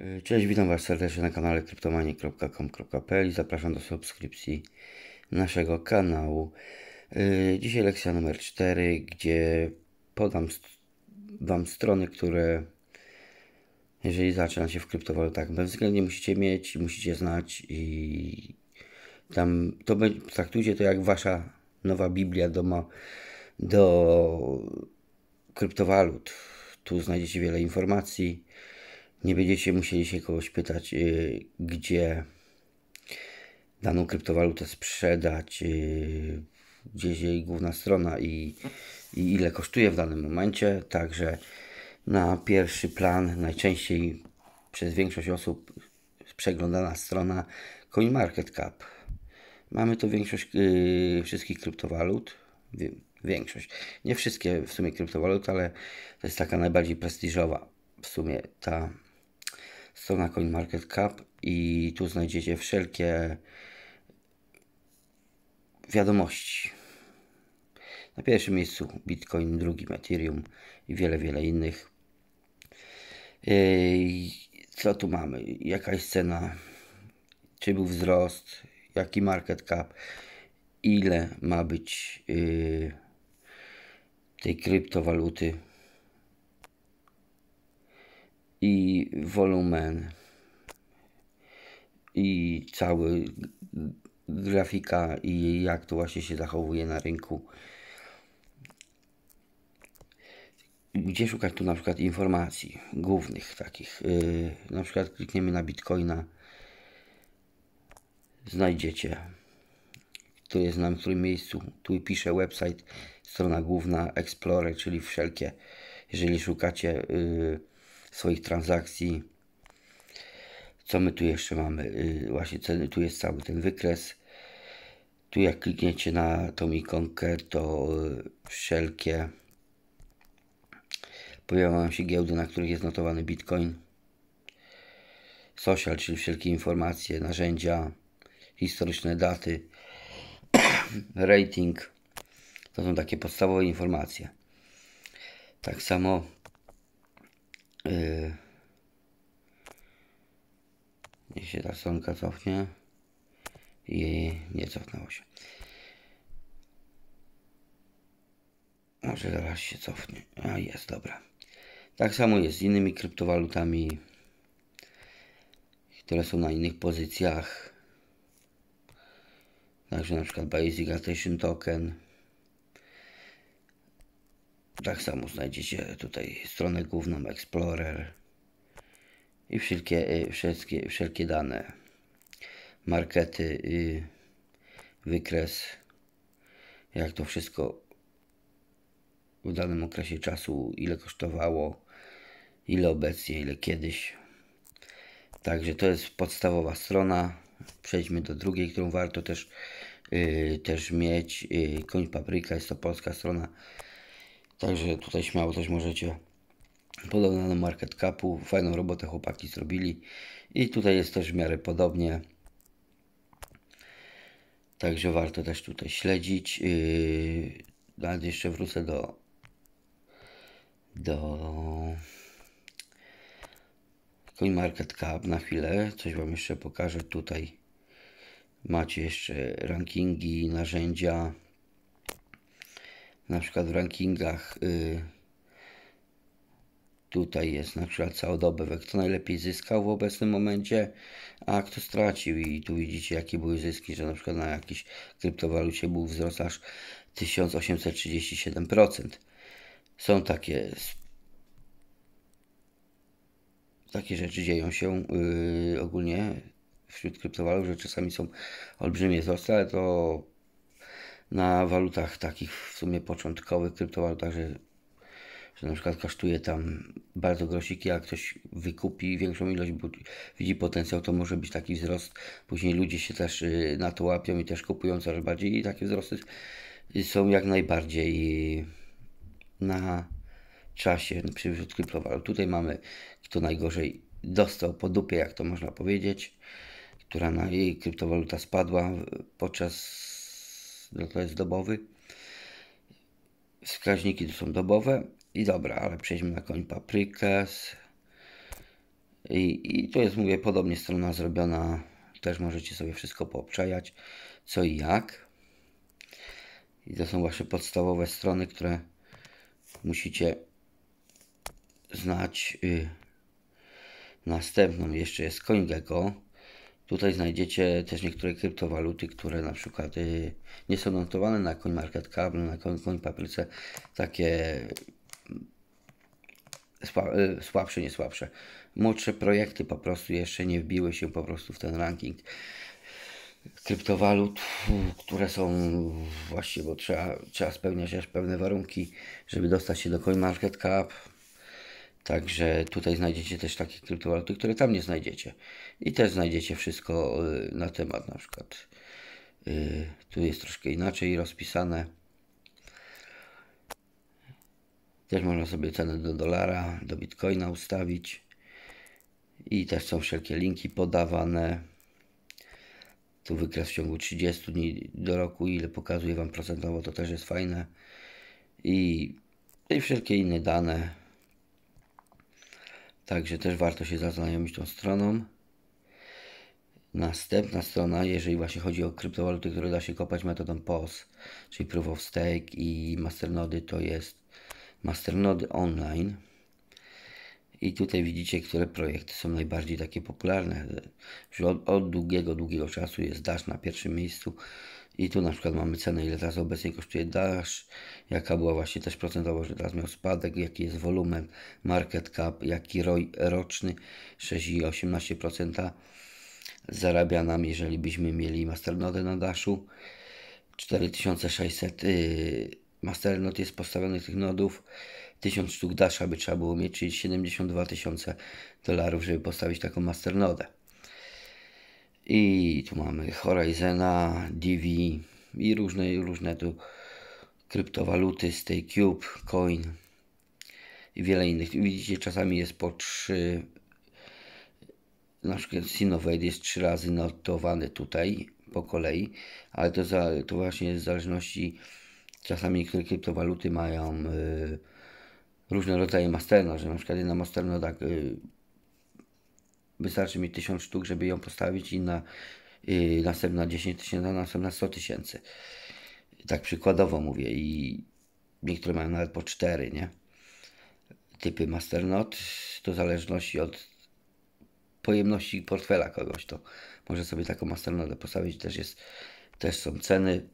Y, cześć, witam Was serdecznie na kanale kryptomanie.com.pl i zapraszam do subskrypcji naszego kanału. Y, dzisiaj lekcja numer 4, gdzie podam Wam strony, które jeżeli zaczyna się w kryptowalutach, tak, bezwzględnie musicie mieć, musicie znać i tam to traktujcie to jak Wasza nowa Biblia do, do kryptowalut. Tu znajdziecie wiele informacji nie będziecie musieli się kogoś pytać, y, gdzie daną kryptowalutę sprzedać, y, gdzie jest jej główna strona i, i ile kosztuje w danym momencie. Także na pierwszy plan najczęściej przez większość osób przeglądana strona CoinMarketCap. Mamy tu większość yy, wszystkich kryptowalut. Większość. Nie wszystkie w sumie kryptowalut, ale to jest taka najbardziej prestiżowa w sumie ta strona CoinMarketCap i tu znajdziecie wszelkie wiadomości. Na pierwszym miejscu Bitcoin, drugi Ethereum i wiele, wiele innych. Co tu mamy? Jakaś cena, czy był wzrost, jaki market cap, ile ma być y, tej kryptowaluty i wolumen i cały grafika i jak to właśnie się zachowuje na rynku. Gdzie szukać tu na przykład informacji głównych takich? Yy, na przykład klikniemy na Bitcoina, znajdziecie, tu jest na którym miejscu, tu pisze website, strona główna, Explorer, czyli wszelkie, jeżeli szukacie yy, swoich transakcji. Co my tu jeszcze mamy? Y, właśnie ceny, tu jest cały ten wykres. Tu jak klikniecie na tą ikonkę, to y, wszelkie pojawiają się giełdy, na których jest notowany Bitcoin. Social, czyli wszelkie informacje, narzędzia, historyczne daty, rating. To są takie podstawowe informacje. Tak samo Yy. Niech się ta stronka cofnie. I nie cofnęło się. Może zaraz się cofnie. A jest, dobra. Tak samo jest z innymi kryptowalutami, które są na innych pozycjach. Także na przykład Basic Attention Token. Tak samo znajdziecie tutaj stronę główną Explorer i wszelkie, y, wszelkie, wszelkie dane, markety, y, wykres, jak to wszystko w danym okresie czasu, ile kosztowało, ile obecnie, ile kiedyś. Także to jest podstawowa strona. Przejdźmy do drugiej, którą warto też, yy, też mieć. Yy, Koń Papryka jest to polska strona Także tutaj śmiało coś możecie. Podobne do market capu, fajną robotę chłopaki zrobili. I tutaj jest też w miarę podobnie. Także warto też tutaj śledzić. Yy, nawet jeszcze wrócę do do cap na chwilę. Coś Wam jeszcze pokażę tutaj. Macie jeszcze rankingi, narzędzia na przykład w rankingach y, tutaj jest na przykład całodobówek, kto najlepiej zyskał w obecnym momencie, a kto stracił i tu widzicie jakie były zyski, że na przykład na jakiejś kryptowalucie był wzrost aż 1837%. Są takie takie rzeczy dzieją się y, ogólnie wśród kryptowalut, że czasami są olbrzymie wzrosty, ale to na walutach takich w sumie początkowych, kryptowalutach, że, że na przykład kosztuje tam bardzo grosiki, a ktoś wykupi większą ilość, bo widzi potencjał, to może być taki wzrost. Później ludzie się też y, na to łapią i też kupują coraz bardziej i takie wzrosty są jak najbardziej na czasie przywrót kryptowalut. Tutaj mamy, kto najgorzej dostał po dupie, jak to można powiedzieć, która na jej kryptowaluta spadła podczas jest, no to jest dobowy. Wskaźniki to są dobowe. I dobra, ale przejdźmy na koń paprykas. I, I to jest, mówię, podobnie strona zrobiona. Też możecie sobie wszystko poobczajać, co i jak. I to są właśnie podstawowe strony, które musicie znać. Y, następną jeszcze jest CoinGecko. Tutaj znajdziecie też niektóre kryptowaluty, które na przykład y, nie są notowane na CoinMarketCap, na CoinPapryce, takie mm, y, słabsze, nie słabsze. Młodsze projekty po prostu jeszcze nie wbiły się po prostu w ten ranking kryptowalut, które są właśnie, bo trzeba, trzeba spełniać aż pewne warunki, żeby dostać się do CoinMarketCap. Także tutaj znajdziecie też takie kryptowaluty, które tam nie znajdziecie. I też znajdziecie wszystko y, na temat, na przykład y, tu jest troszkę inaczej rozpisane. Też można sobie cenę do dolara, do bitcoina ustawić. I też są wszelkie linki podawane. Tu wykres w ciągu 30 dni do roku, ile pokazuje Wam procentowo, to też jest fajne. I, i wszelkie inne dane Także też warto się zaznajomić tą stroną. Następna strona, jeżeli właśnie chodzi o kryptowaluty, które da się kopać metodą POS, czyli Proof of Stake i masternody, to jest masternody online. I tutaj widzicie, które projekty są najbardziej takie popularne. Już od, od długiego, długiego czasu jest Dash na pierwszym miejscu. I tu na przykład mamy cenę, ile teraz obecnie kosztuje Dash, jaka była właśnie też procentowo, że teraz miał spadek, jaki jest wolumen, market cap, jaki ROI roczny, 6,18% zarabia nam, jeżeli byśmy mieli masternodę na Dashu. 4600 yy, masternod jest postawionych tych nodów, 1000 sztuk Dasha by trzeba było mieć, czyli 72 tysiące dolarów, żeby postawić taką masternodę. I tu mamy Horizona, DV i różne, różne tu kryptowaluty, z tej Cube, Coin i wiele innych. Widzicie, czasami jest po 3, na przykład Sinovate jest 3 razy notowany tutaj po kolei, ale to, za, to właśnie jest w zależności, czasami niektóre kryptowaluty mają y, różne rodzaje masterna, że na przykład jedna masterna tak y, Wystarczy mi 1000 sztuk, żeby ją postawić i na yy, następna 10 tysięcy, następna 100 tysięcy. Tak przykładowo mówię i niektóre mają nawet po 4, nie? Typy Masternode to w zależności od pojemności portfela kogoś, to może sobie taką Masternodę postawić, też jest, też są ceny.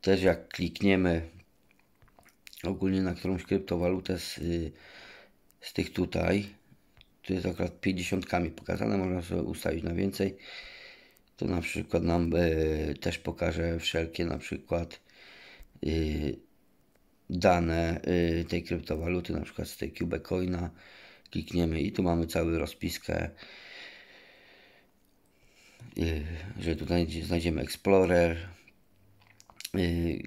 Też jak klikniemy ogólnie na którąś kryptowalutę z, y, z tych tutaj, tu jest akurat 50 pokazane, można sobie ustawić na więcej. to na przykład nam y, też pokaże wszelkie na przykład y, dane y, tej kryptowaluty, na przykład z tej Cubecoina. Klikniemy i tu mamy cały rozpiskę y, że tutaj znajdziemy Explorer, y,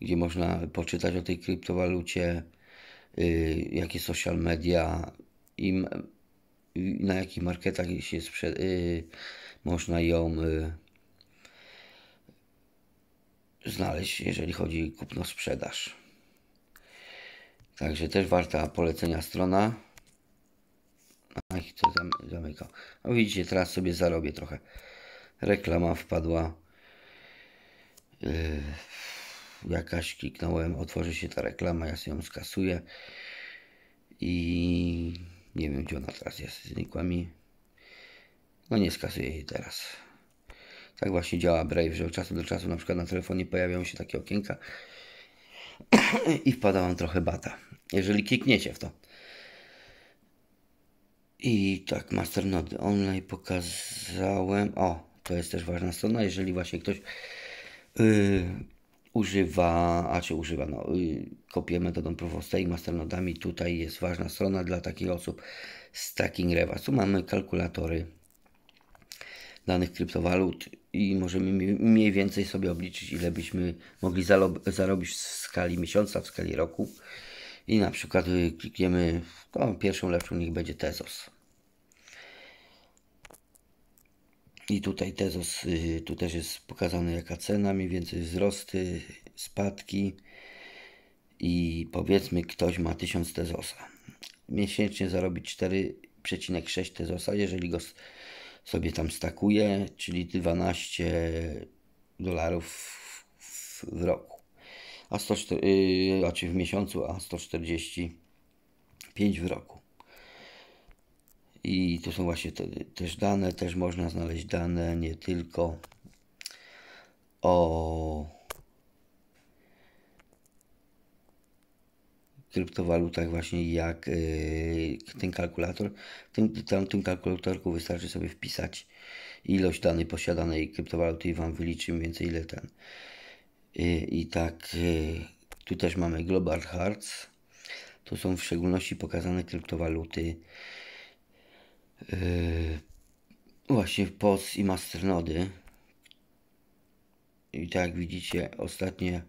gdzie można poczytać o tej kryptowalucie, y, jakie social media, i na jakich marketach się sprze- y, można ją y, znaleźć, jeżeli chodzi o kupno-sprzedaż. Także też warta polecenia strona. Ach, to zam No widzicie, teraz sobie zarobię trochę. Reklama wpadła. Yy, jakaś kliknąłem, otworzy się ta reklama, ja sobie ją skasuję. I nie wiem, gdzie ona teraz jest. Znikła mi. No nie skasuję jej teraz. Tak właśnie działa Brave, że od czasu do czasu na przykład na telefonie pojawiają się takie okienka i wpada wam trochę bata. Jeżeli klikniecie w to. I tak, masternody online pokazałem. O, to jest też ważna strona, jeżeli właśnie ktoś yy, używa, a czy używa, no, y, kopię metodą Provosta i masternodami. Tutaj jest ważna strona dla takich osób Stacking Revas. Tu mamy kalkulatory danych kryptowalut i możemy mniej więcej sobie obliczyć, ile byśmy mogli zarobić w skali miesiąca, w skali roku. I na przykład y, klikniemy, pierwszą lepszą niech będzie Tezos. I tutaj Tezos, y, tu też jest pokazane jaka cena, mniej więcej wzrosty, spadki i powiedzmy ktoś ma 1000 Tezosa. Miesięcznie zarobi 4,6 Tezosa, jeżeli go sobie tam stakuje, czyli 12 dolarów w, roku. A 104, y, znaczy w miesiącu, a 145 w roku. I to są właśnie te, też dane, też można znaleźć dane nie tylko o kryptowalutach właśnie jak yy, ten kalkulator. W tym, tam, tym kalkulatorku wystarczy sobie wpisać ilość danej posiadanej kryptowaluty i Wam wyliczy mniej więcej ile ten. Yy, I tak yy, tu też mamy Global Hearts. to są w szczególności pokazane kryptowaluty E, no właśnie POS i masternody. I tak jak widzicie, ostatnie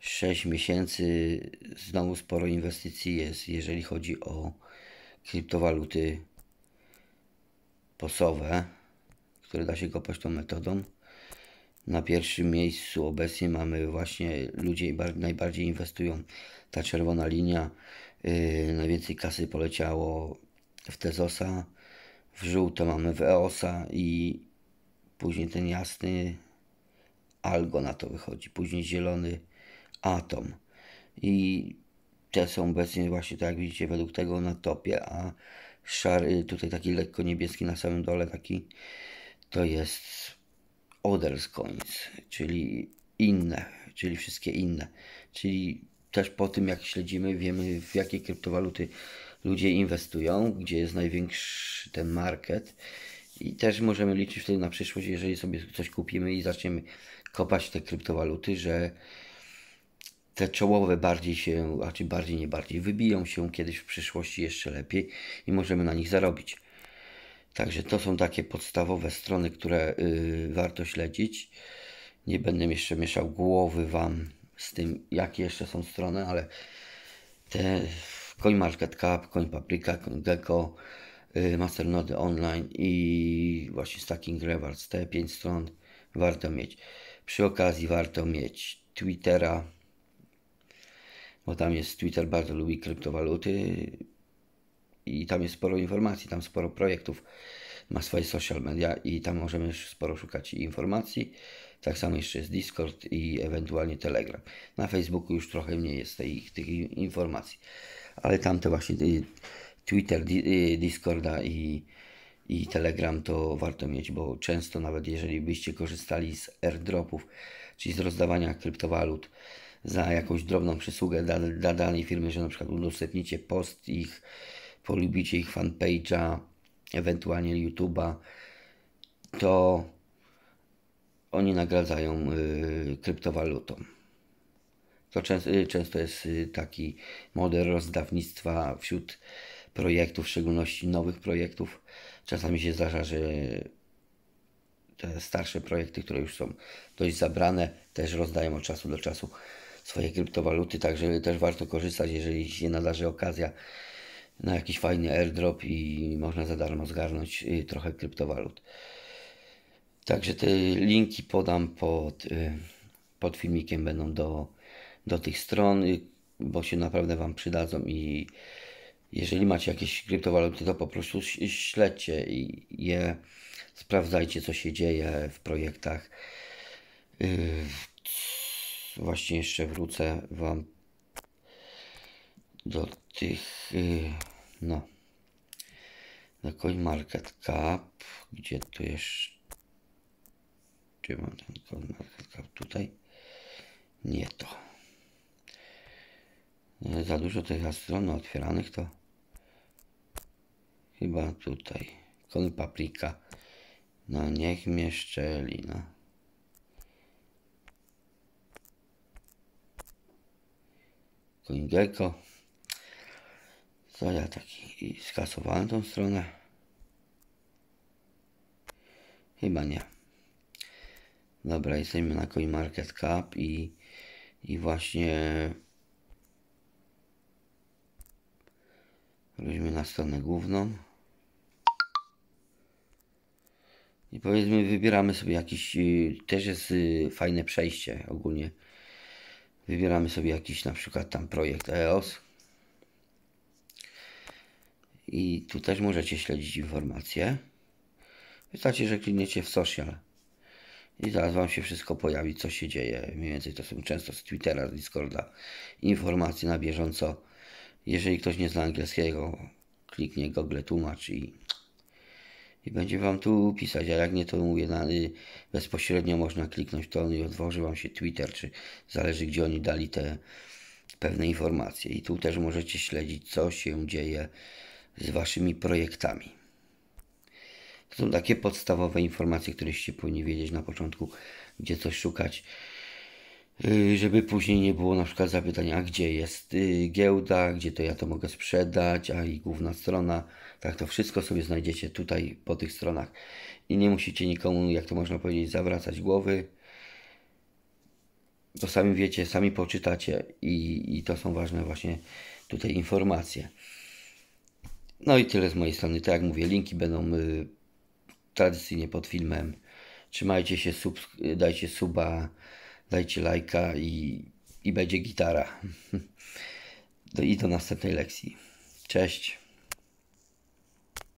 6 miesięcy znowu sporo inwestycji jest, jeżeli chodzi o kryptowaluty posowe, które da się kopać tą metodą. Na pierwszym miejscu obecnie mamy właśnie ludzie najbardziej inwestują. Ta czerwona linia, yy, najwięcej kasy poleciało w Tezosa, w żółto mamy w Eosa i później ten jasny Algo na to wychodzi, później zielony Atom. I te są obecnie właśnie tak jak widzicie według tego na topie, a szary, tutaj taki lekko niebieski na samym dole taki, to jest Others Coins, czyli inne, czyli wszystkie inne, czyli też po tym, jak śledzimy, wiemy w jakie kryptowaluty ludzie inwestują, gdzie jest największy ten market. I też możemy liczyć wtedy na przyszłość, jeżeli sobie coś kupimy i zaczniemy kopać te kryptowaluty, że te czołowe bardziej się, a czy bardziej nie bardziej, wybiją się kiedyś w przyszłości jeszcze lepiej i możemy na nich zarobić. Także to są takie podstawowe strony, które yy, warto śledzić. Nie będę jeszcze mieszał głowy Wam z tym, jakie jeszcze są strony, ale te CoinMarketCap, CoinPaprika, Cap, Gecko, y, Masternody Online i właśnie Stacking Rewards. Te 5 stron warto mieć. Przy okazji warto mieć Twittera, bo tam jest Twitter bardzo lubi kryptowaluty i tam jest sporo informacji, tam sporo projektów ma swoje social media i tam możemy sporo szukać informacji. Tak samo jeszcze jest Discord i ewentualnie Telegram. Na Facebooku już trochę mniej jest tych, tych informacji. Ale tamte właśnie y, Twitter, y, Discorda i, i Telegram to warto mieć, bo często nawet jeżeli byście korzystali z airdropów, czyli z rozdawania kryptowalut za jakąś drobną przysługę dla, dla danej firmy, że na przykład udostępnicie post ich, polubicie ich fanpage'a, ewentualnie YouTube'a, to oni nagradzają y, kryptowalutą. To często, y, często jest y, taki model rozdawnictwa wśród projektów, w szczególności nowych projektów. Czasami się zdarza, że te starsze projekty, które już są dość zabrane, też rozdają od czasu do czasu swoje kryptowaluty, także też warto korzystać, jeżeli się nadarzy okazja na jakiś fajny airdrop i można za darmo zgarnąć trochę kryptowalut. Także te linki podam pod, y, pod filmikiem, będą do, do tych stron, y, bo się naprawdę Wam przydadzą i jeżeli macie jakieś kryptowaluty, to po prostu śledźcie i je, sprawdzajcie co się dzieje w projektach. Y, właśnie jeszcze wrócę Wam do tych, no, na CoinMarketCap, gdzie tu jeszcze gdzie mam ten CoinMarketCap tutaj nie to za dużo tych stron otwieranych to chyba tutaj kon paprika no niech mnie szczeli no CoinGecko co ja taki skasowałem tą stronę chyba nie Dobra, jesteśmy na CoinMarketCap i, i właśnie weźmy na stronę główną i powiedzmy wybieramy sobie jakiś, y, też jest y, fajne przejście ogólnie, wybieramy sobie jakiś na przykład tam projekt EOS i tu też możecie śledzić informacje. Wystarczy, że klikniecie w social i zaraz Wam się wszystko pojawi, co się dzieje. Mniej więcej to są często z Twittera, z Discorda informacje na bieżąco. Jeżeli ktoś nie zna angielskiego, kliknie Google tłumacz i, i będzie Wam tu pisać. A jak nie, to mówię, na, y, bezpośrednio można kliknąć to i otworzy Wam się Twitter, czy zależy gdzie oni dali te pewne informacje. I tu też możecie śledzić, co się dzieje z Waszymi projektami. To są takie podstawowe informacje, któreście powinni wiedzieć na początku, gdzie coś szukać. Y, żeby później nie było na przykład zapytania, a gdzie jest y, giełda, gdzie to ja to mogę sprzedać, a i główna strona. Tak, to wszystko sobie znajdziecie tutaj po tych stronach. I nie musicie nikomu, jak to można powiedzieć, zawracać głowy to sami wiecie, sami poczytacie i, i, to są ważne właśnie tutaj informacje. No i tyle z mojej strony. Tak jak mówię, linki będą y, tradycyjnie pod filmem. Trzymajcie się, sub, dajcie suba, dajcie lajka i, i będzie gitara. No I do następnej lekcji. Cześć.